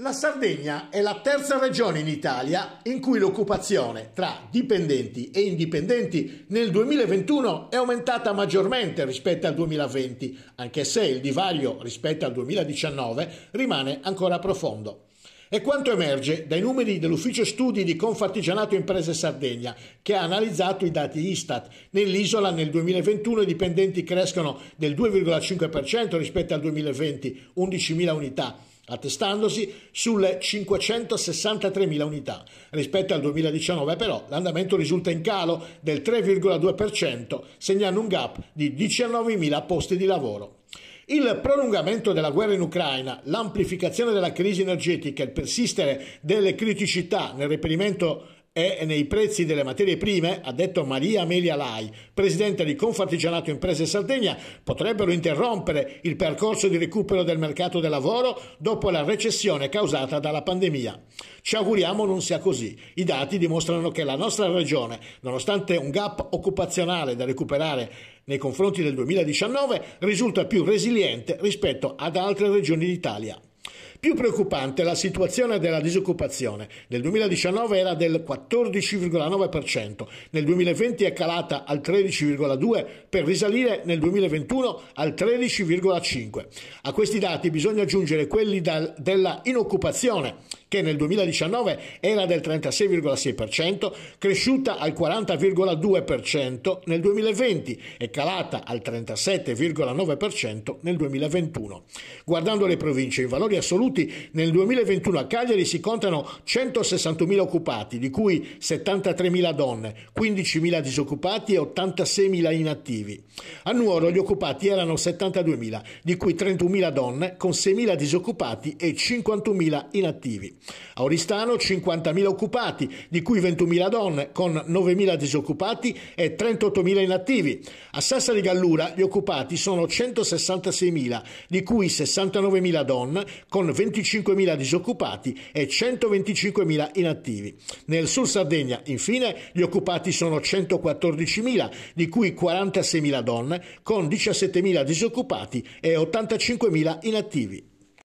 La Sardegna è la terza regione in Italia in cui l'occupazione tra dipendenti e indipendenti nel 2021 è aumentata maggiormente rispetto al 2020, anche se il divario rispetto al 2019 rimane ancora profondo. E quanto emerge dai numeri dell'Ufficio Studi di Confartigianato Imprese Sardegna, che ha analizzato i dati Istat. Nell'isola nel 2021 i dipendenti crescono del 2,5% rispetto al 2020, 11.000 unità attestandosi sulle 563.000 unità. Rispetto al 2019 però l'andamento risulta in calo del 3,2%, segnando un gap di 19.000 posti di lavoro. Il prolungamento della guerra in Ucraina, l'amplificazione della crisi energetica, il persistere delle criticità nel reperimento è nei prezzi delle materie prime, ha detto Maria Amelia Lai, presidente di Confartigianato Imprese Sardegna, potrebbero interrompere il percorso di recupero del mercato del lavoro dopo la recessione causata dalla pandemia. Ci auguriamo non sia così. I dati dimostrano che la nostra regione, nonostante un gap occupazionale da recuperare nei confronti del 2019, risulta più resiliente rispetto ad altre regioni d'Italia. Più preoccupante è la situazione della disoccupazione. Nel 2019 era del 14,9%, nel 2020 è calata al 13,2% per risalire nel 2021 al 13,5%. A questi dati bisogna aggiungere quelli della inoccupazione che nel 2019 era del 36,6%, cresciuta al 40,2% nel 2020 e calata al 37,9% nel 2021. Guardando le province, in valori assoluti nel 2021 a Cagliari si contano 161.000 occupati, di cui 73.000 donne, 15.000 disoccupati e 86.000 inattivi. A Nuoro gli occupati erano 72.000, di cui 31.000 donne con 6.000 disoccupati e 51.000 inattivi. A Oristano 50.000 occupati, di cui 21.000 donne, con 9.000 disoccupati e 38.000 inattivi. A Sassari Gallura gli occupati sono 166.000, di cui 69.000 donne, con 25.000 disoccupati e 125.000 inattivi. Nel Sud Sardegna, infine, gli occupati sono 114.000, di cui 46.000 donne, con 17.000 disoccupati e 85.000 inattivi.